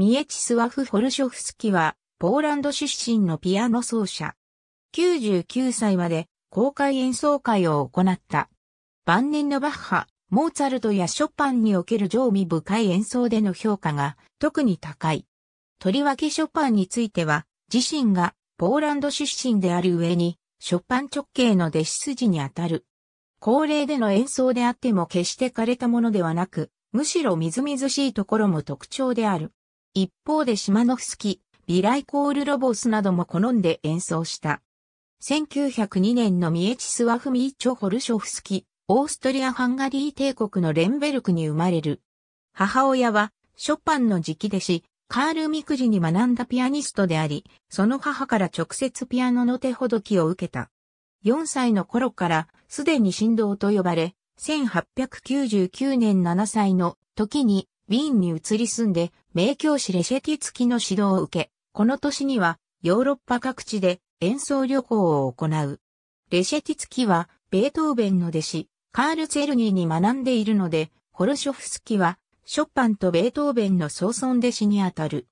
ミエチスワフ・フォルショフスキは、ポーランド出身のピアノ奏者。99歳まで公開演奏会を行った。晩年のバッハ、モーツァルトやショパンにおける常味深い演奏での評価が特に高い。とりわけショパンについては、自身がポーランド出身である上に、ショパン直系の弟子筋にあたる。高齢での演奏であっても決して枯れたものではなく、むしろみずみずしいところも特徴である。一方でシマノフスキ、ビライコールロボスなども好んで演奏した。1902年のミエチスワフミーチョ・ホルショフスキ、オーストリア・ハンガリー帝国のレンベルクに生まれる。母親は、ショパンの直弟子、カール・ミクジに学んだピアニストであり、その母から直接ピアノの手ほどきを受けた。4歳の頃から、すでに振動と呼ばれ、1899年7歳の時にウィーンに移り住んで、名教師レシェティツキの指導を受け、この年にはヨーロッパ各地で演奏旅行を行う。レシェティツキは、ベートーベンの弟子、カール・ツェルニーに学んでいるので、ホルショフスキは、ショパンとベートーベンの総尊弟子にあたる。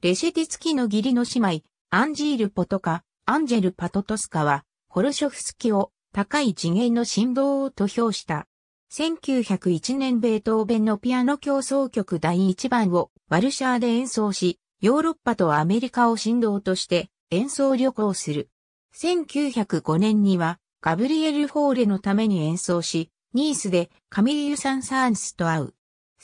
レシェティツキの義理の姉妹、アンジール・ポトカ、アンジェル・パトトスカは、ホルショフスキを高い次元の振動と評した。1901年ベートーベンのピアノ競争曲第1番をワルシャーで演奏し、ヨーロッパとアメリカを振動として演奏旅行する。1905年にはガブリエル・フォーレのために演奏し、ニースでカミリユ・サン・サーンスと会う。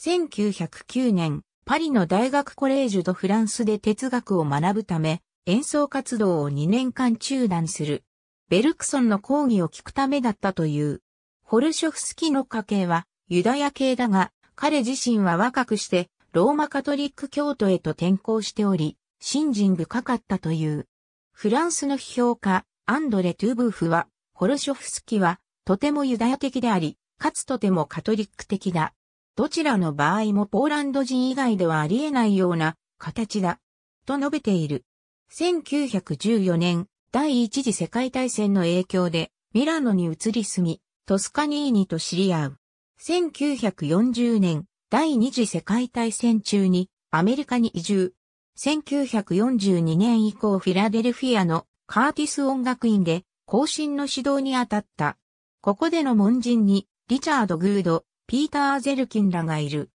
1909年、パリの大学コレージュ・ド・フランスで哲学を学ぶため、演奏活動を2年間中断する。ベルクソンの講義を聞くためだったという。ホルショフスキの家系はユダヤ系だが、彼自身は若くしてローマカトリック教徒へと転校しており、信心深かったという。フランスの批評家、アンドレ・トゥーブーフは、ホルショフスキは、とてもユダヤ的であり、かつとてもカトリック的だ。どちらの場合もポーランド人以外ではありえないような形だ。と述べている。1914年、第一次世界大戦の影響で、ミラノに移り住み、トスカニーニと知り合う。1940年、第二次世界大戦中にアメリカに移住。1942年以降フィラデルフィアのカーティス音楽院で後進の指導に当たった。ここでの門人にリチャード・グード、ピーター・ゼルキンらがいる。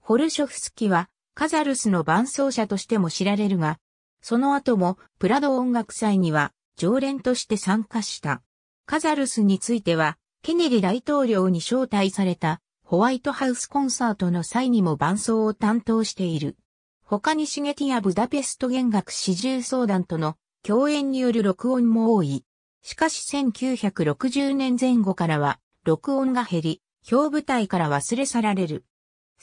ホルショフスキはカザルスの伴奏者としても知られるが、その後もプラド音楽祭には常連として参加した。カザルスについてはケネディ大統領に招待されたホワイトハウスコンサートの際にも伴奏を担当している。他にシゲティア・ブダペスト弦楽四重相談との共演による録音も多い。しかし1960年前後からは録音が減り、表舞台から忘れ去られる。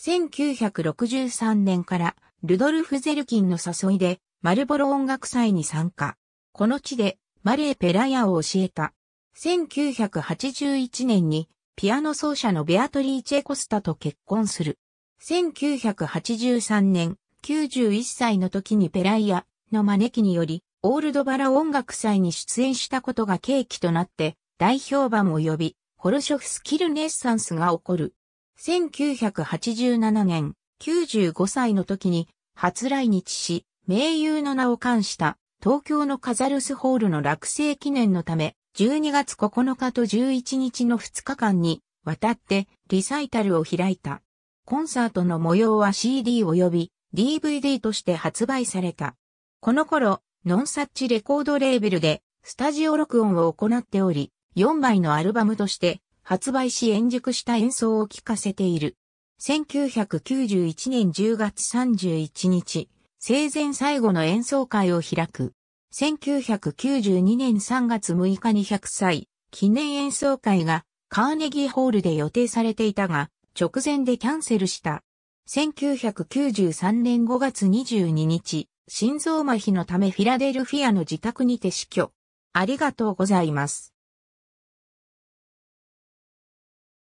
1963年からルドルフ・ゼルキンの誘いでマルボロ音楽祭に参加。この地でマレー・ペラヤを教えた。1981年にピアノ奏者のベアトリー・チェコスタと結婚する。1983年、91歳の時にペライアの招きにより、オールドバラ音楽祭に出演したことが契機となって、大評判を呼び、ホロショフスキルネッサンスが起こる。1987年、95歳の時に初来日し、名優の名を冠した東京のカザルスホールの落成記念のため、12月9日と11日の2日間に渡ってリサイタルを開いた。コンサートの模様は CD 及び DVD として発売された。この頃、ノンサッチレコードレーベルでスタジオ録音を行っており、4枚のアルバムとして発売し演熟した演奏を聴かせている。1991年10月31日、生前最後の演奏会を開く。1992年3月6日に100歳記念演奏会がカーネギーホールで予定されていたが、直前でキャンセルした。1993年5月22日、心臓麻痺のためフィラデルフィアの自宅にて死去。ありがとうございます。